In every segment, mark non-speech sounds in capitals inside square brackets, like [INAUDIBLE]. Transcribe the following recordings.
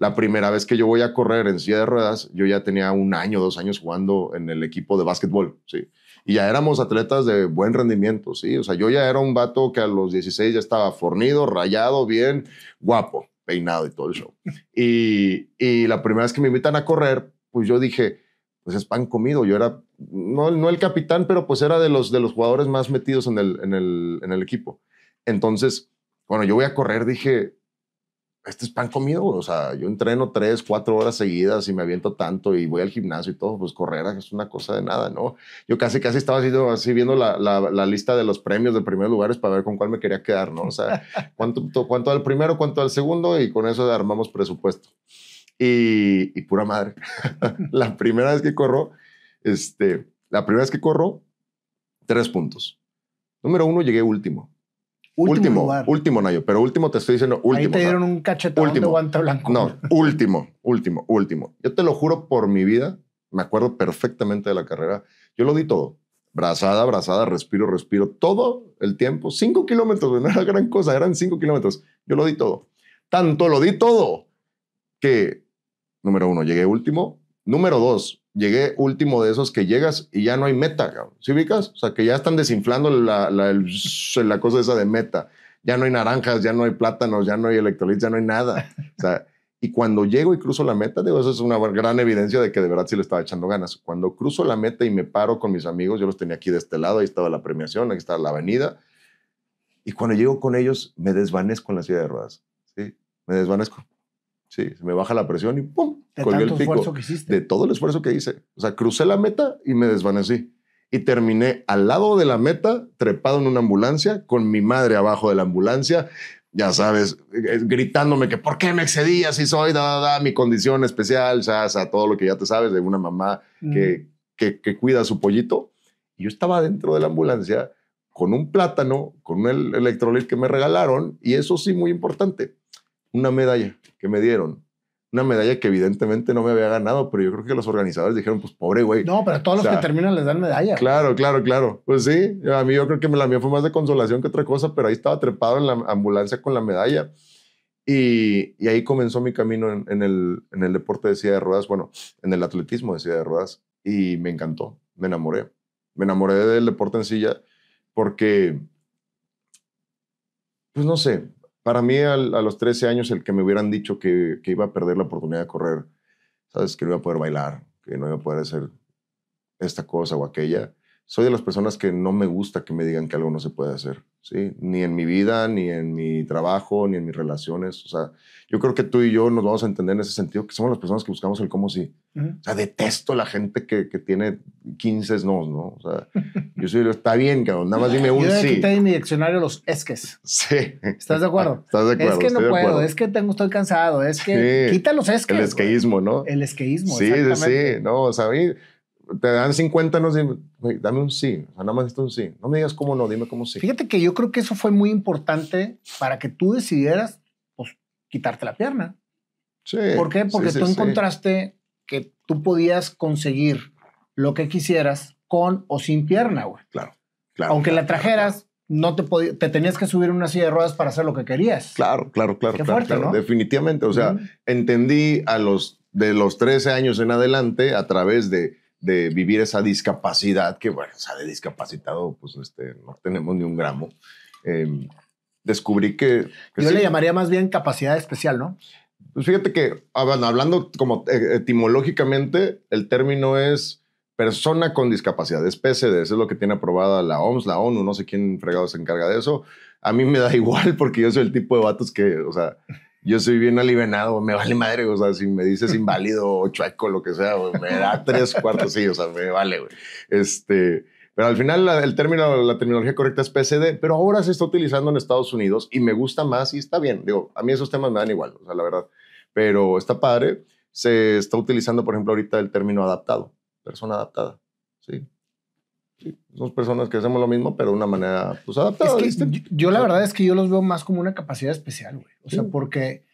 la primera vez que yo voy a correr en silla de ruedas, yo ya tenía un año, dos años jugando en el equipo de básquetbol, ¿sí? Y ya éramos atletas de buen rendimiento, ¿sí? O sea, yo ya era un vato que a los 16 ya estaba fornido, rayado, bien, guapo, peinado y todo el show. Y, la primera vez que me invitan a correr, pues yo dije, pues es pan comido. Yo era, no, no el capitán, pero pues era de los, de los jugadores más metidos en el, en el, en el equipo. Entonces, bueno, yo voy a correr, dije, este es pan comido, O sea, yo entreno tres, cuatro horas seguidas y me aviento tanto y voy al gimnasio y todo, pues correr es una cosa de nada, ¿no? Yo casi, casi estaba así, así viendo la, lista de los premios de primeros lugares para ver con cuál me quería quedar, ¿no? O sea, [LAUGHS] cuánto, al primero, cuánto al segundo y con eso armamos presupuesto. Y, y pura madre, [LAUGHS] la primera vez que corro, este, la primera vez que corro, tres puntos. Número uno, llegué último. Último, último, Nayo, pero último te estoy diciendo último. Ahí te dieron un cachetón último. de blanco. No, último, último, último. Yo te lo juro por mi vida, me acuerdo perfectamente de la carrera. Yo lo di todo. Brazada, brazada, respiro, respiro, todo el tiempo. Cinco kilómetros, no era gran cosa, eran cinco kilómetros. Yo lo di todo. Tanto lo di todo que, número uno, llegué último. Número dos, llegué último de esos que llegas y ya no hay meta, ¿Sí ubicas? O sea, que ya están desinflando la, la, cosa esa de meta. Ya no hay naranjas, ya no hay plátanos, ya no hay electrolitos, ya no hay nada. O sea, y cuando llego y cruzo la meta, digo, eso es una gran evidencia de que de verdad sí le estaba echando ganas. Cuando cruzo la meta y me paro con mis amigos, yo los tenía aquí de este lado, ahí estaba la premiación, ahí estaba la avenida. Y cuando llego con ellos, me desvanezco en la ciudad de ruedas. Sí, me desvanezco. Sí, se me baja la presión y ¡pum! De el pico. De todo el esfuerzo que hice. O sea, crucé la meta y me desvanecí. Y terminé al lado de la meta, trepado en una ambulancia, con mi madre abajo de la ambulancia, ya sabes, eh, gritándome que por qué me excedía si soy, da, da, mi condición especial, ya, sea, todo lo que ya te sabes de una mamá que, que, cuida a su pollito. Y yo estaba dentro de la ambulancia con un plátano, con el electrolit que me regalaron, y eso sí, muy importante una medalla que me dieron. Una medalla que evidentemente no me había ganado, pero yo creo que los organizadores dijeron, pues pobre güey. No, pero a todos los que terminan les dan medalla. Claro, claro, claro. Pues sí, a mí yo creo que la mía fue más de consolación que otra cosa, pero ahí estaba trepado en la ambulancia con la medalla. Y, ahí comenzó mi camino en, el, en el deporte de silla de ruedas, bueno, en el atletismo de silla de ruedas. Y me encantó, me enamoré. Me enamoré del deporte en silla porque, pues no sé, para mí a los 13 años el que me hubieran dicho que, que, iba a perder la oportunidad de correr, sabes, que no iba a poder bailar, que no iba a poder hacer esta cosa o aquella, soy de las personas que no me gusta que me digan que algo no se puede hacer, ¿sí? Ni en mi vida, ni en mi trabajo, ni en mis relaciones. O sea, yo creo que tú y yo nos vamos a entender en ese sentido, que somos las personas que buscamos el cómo sí. O sea, detesto a la gente que, que tiene 15 no, ¿no? O sea, [LAUGHS] yo soy, está bien, cabrón, nada más dime un sí. Yo de mi diccionario los esques. Sí. ¿Estás de acuerdo? [LAUGHS] Estás de acuerdo. Es que no puedo, es que tengo, estoy cansado, es que quita los esques. El esqueísmo, ¿no? El esqueísmo, Sí, sí, sí. No, o sea, a mí te dan 50, no dame un sí, nada más esto un sí. No me digas cómo no, dime cómo sí. Fíjate que yo creo que eso fue muy importante para que tú decidieras pues, quitarte la pierna. Sí. ¿Por qué? Porque tú encontraste que tú podías conseguir lo que quisieras con o sin pierna, güey. Claro, claro. Aunque la trajeras, no te podías, te tenías que subir en una silla de ruedas para hacer lo que querías. Claro, claro, claro, Qué fuerte, Definitivamente, o sea, entendí a los de los 13 años en adelante a través de de vivir esa discapacidad, que bueno, o sea, de discapacitado, pues este, no tenemos ni un gramo. Em, descubrí que, Yo le llamaría más bien capacidad especial, ¿no? Pues fíjate que ah, hablando como e, etimológicamente, el término es persona con discapacidad, es PCD, eso es lo que tiene aprobada la OMS, la ONU, no sé quién fregado se encarga de eso. A mí me da [LAUGHS] igual porque yo soy el tipo de vatos que, o sea, yo soy bien alivenado, me vale madre, o sea, si me dices inválido o chueco, lo que sea, me da [LAUGHS] tres cuartos, sí, o sea, me vale, güey. Este, pero al final el término, la terminología correcta es PCD, pero ahora se está utilizando en Estados Unidos y me gusta más y está bien. Digo, a mí esos temas me dan igual, o sea, la verdad. Pero está padre. Se está utilizando, por ejemplo, ahorita el término adaptado, persona adaptada, ¿sí? dos somos personas que hacemos lo mismo, pero de una manera pues, adaptada. yo, la verdad es que yo los veo más como una capacidad especial, güey. O sea, porque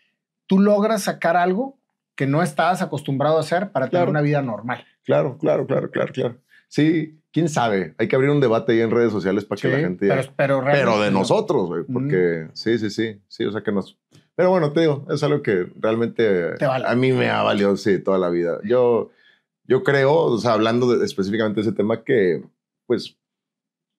tú logras sacar algo que no estabas acostumbrado a hacer para tener una vida normal. Claro, claro, claro, claro, claro. Sí, quién sabe. Hay que abrir un debate ahí en redes sociales para que la gente. Pero, pero, de nosotros, güey. Porque sí, sí, sí. Sí, o sea que nos. Pero bueno, te digo, es algo que realmente a mí me ha valido, sí, toda la vida. Yo, yo creo, o sea, hablando de, específicamente de ese tema, que pues,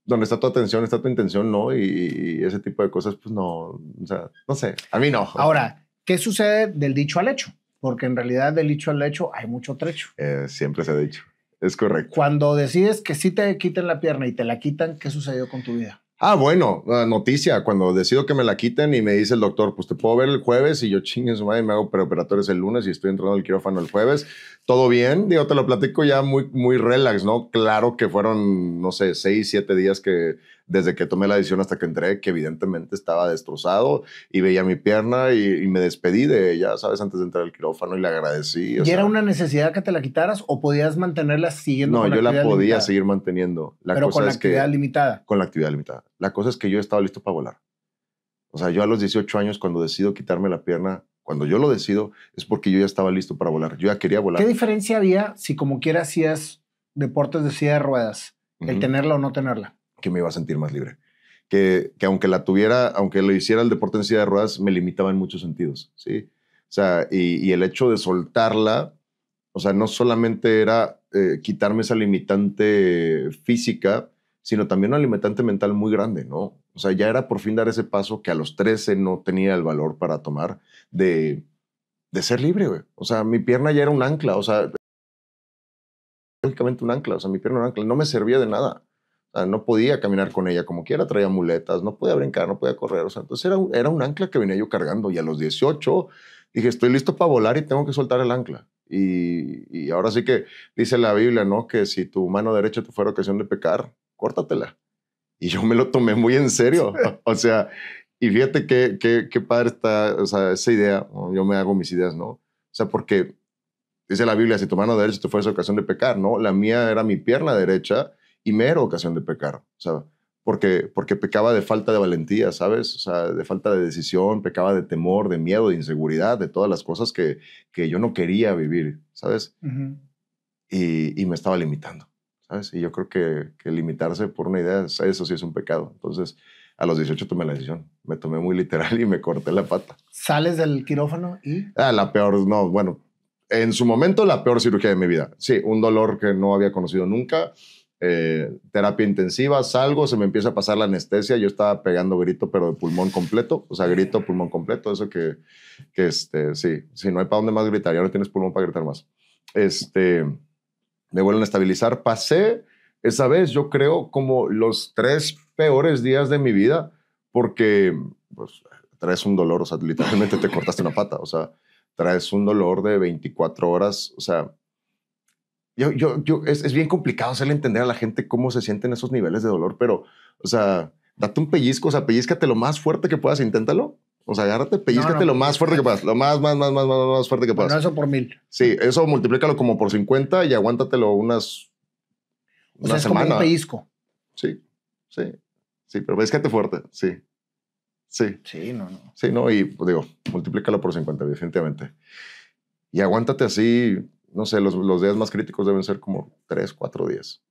donde está tu atención, está tu intención, ¿no? Y, ese tipo de cosas, pues no, o sea, no sé, a mí no. Ahora, ¿qué sucede del dicho al hecho? Porque en realidad del dicho al hecho hay mucho trecho. Eh, siempre se ha dicho, es correcto. Cuando decides que sí te quiten la pierna y te la quitan, ¿qué sucedió con tu vida? Ah, bueno, noticia, cuando decido que me la quiten y me dice el doctor, pues te puedo ver el jueves y yo chingue su madre, me hago preoperatorios el lunes y estoy entrando al quirófano el jueves, todo bien. Digo, te lo platico ya muy, muy relax, ¿no? Claro que fueron, no sé, seis, siete días que desde que tomé la decisión hasta que entré, que evidentemente estaba destrozado y veía mi pierna y, me despedí de ella, ¿sabes? Antes de entrar al quirófano y le agradecí. ¿Y era una necesidad que te la quitaras o podías mantenerla siguiendo? No, yo la, podía seguir manteniendo. La Pero con la actividad limitada. Con la actividad limitada. La cosa es que yo estaba listo para volar. O sea, yo a los 18 años, cuando decido quitarme la pierna, cuando yo lo decido es porque yo ya estaba listo para volar. Yo ya quería volar. ¿Qué diferencia había si como quiera hacías deportes de silla de ruedas, el tenerla o no tenerla? Que me iba a sentir más libre. Que, aunque la tuviera, aunque lo hiciera el deporte en silla de ruedas, me limitaba en muchos sentidos, ¿sí? O sea, y, el hecho de soltarla, o sea, no solamente era eh, quitarme esa limitante física, sino también un alimentante mental muy grande, ¿no? O sea, ya era por fin dar ese paso que a los 13 no tenía el valor para tomar de, de ser libre, güey. O sea, mi pierna ya era un ancla, o sea, lógicamente un ancla, o sea, mi pierna era un ancla, no me servía de nada. O sea, no podía caminar con ella como quiera, traía muletas, no podía brincar, no podía correr, o sea, entonces era un, era un ancla que venía yo cargando y a los 18 dije, estoy listo para volar y tengo que soltar el ancla. Y, y ahora sí que dice la Biblia, ¿no? Que si tu mano derecha te fuera ocasión de pecar, córtatela. Y yo me lo tomé muy en serio. o sea, y fíjate qué, qué, qué padre está o sea, esa idea. Yo me hago mis ideas, ¿no? O sea, porque dice la Biblia, si tu mano derecha te fuese ocasión de pecar, ¿no? La mía era mi pierna derecha y me era ocasión de pecar, o sea, porque, porque pecaba de falta de valentía, ¿sabes? O sea, de falta de decisión, pecaba de temor, de miedo, de inseguridad, de todas las cosas que, que yo no quería vivir, ¿sabes? y, y, me estaba limitando. Y yo creo que, limitarse por una idea, eso sí es un pecado. Entonces, a los 18 tomé la decisión. Me tomé muy literal [LAUGHS] y me corté la pata. ¿Sales del quirófano y...? Ah, la peor, no, bueno, en su momento la peor cirugía de mi vida. Sí, un dolor que no había conocido nunca. Eh, terapia intensiva, salgo, se me empieza a pasar la anestesia, yo estaba pegando grito, pero de pulmón completo, o sea, grito, pulmón completo, eso que, que este, sí, si no hay para dónde más gritar, ya no tienes pulmón para gritar más. Este, me vuelven a estabilizar. Pasé esa vez, yo creo, como los tres peores días de mi vida, porque pues, traes un dolor, o sea, literalmente te cortaste una pata, o sea, traes un dolor de 24 horas, o sea, yo, yo, es, es bien complicado hacerle entender a la gente cómo se sienten esos niveles de dolor, pero, o sea, date un pellizco, o sea, pellizcate lo más fuerte que puedas, inténtalo, o sea, agárrate, pellizcate lo más fuerte que puedas. Lo más, más, más, más, más, fuerte que puedas. eso por mil. Sí, eso multiplícalo como por 50 y aguántatelo unas. O sea, es como un pellizco. Sí, sí. Sí, pero pellizcate fuerte, sí. Sí. Sí, no, no. Sí, no, y pues, digo, multiplícalo por 50, definitivamente. Y aguántate así, no sé, los, los días más críticos deben ser como 3, 4 días.